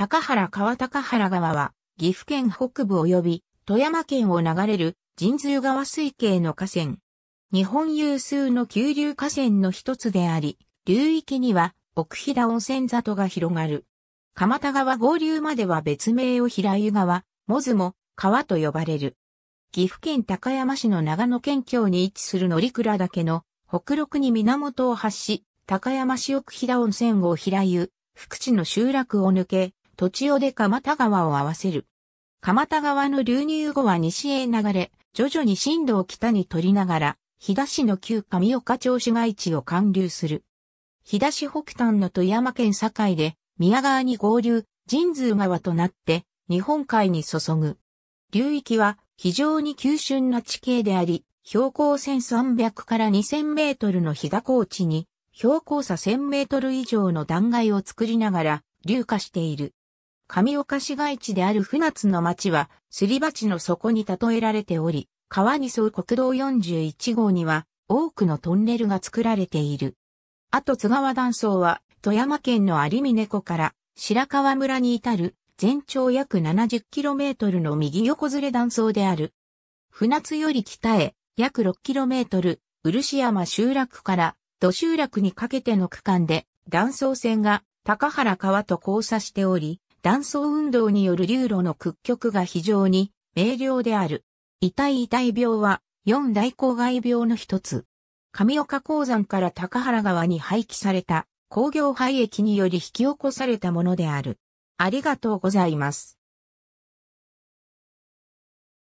高原川高原川は、岐阜県北部及び富山県を流れる神通川水系の河川。日本有数の急流河川の一つであり、流域には奥飛騨温泉里が広がる。蒲田川合流までは別名を平湯川、もずも川と呼ばれる。岐阜県高山市の長野県境に位置する乗倉岳の北麓に源を発し、高山市奥飛騨温泉を平湯、福地の集落を抜け、土地尾で蒲田川を合わせる。蒲田川の流入後は西へ流れ、徐々に進路を北に取りながら、日田市の旧上岡町市街地を貫流する。日田市北端の富山県境で、宮川に合流、神通川となって、日本海に注ぐ。流域は非常に急峻な地形であり、標高1300から2000メートルの日田高地に、標高差1000メートル以上の断崖を作りながら、流下している。上岡市街地である船津の町は、すり鉢の底に例えられており、川に沿う国道41号には、多くのトンネルが作られている。あと津川断層は、富山県の有峰湖から白川村に至る、全長約 70km の右横ずれ断層である。船津より北へ、約 6km、漆山集落から土集落にかけての区間で、断層線が高原川と交差しており、断層運動による流路の屈曲が非常に明瞭である。痛い痛い病は四大公害病の一つ。上岡鉱山から高原川に廃棄された工業廃液により引き起こされたものである。ありがとうございます。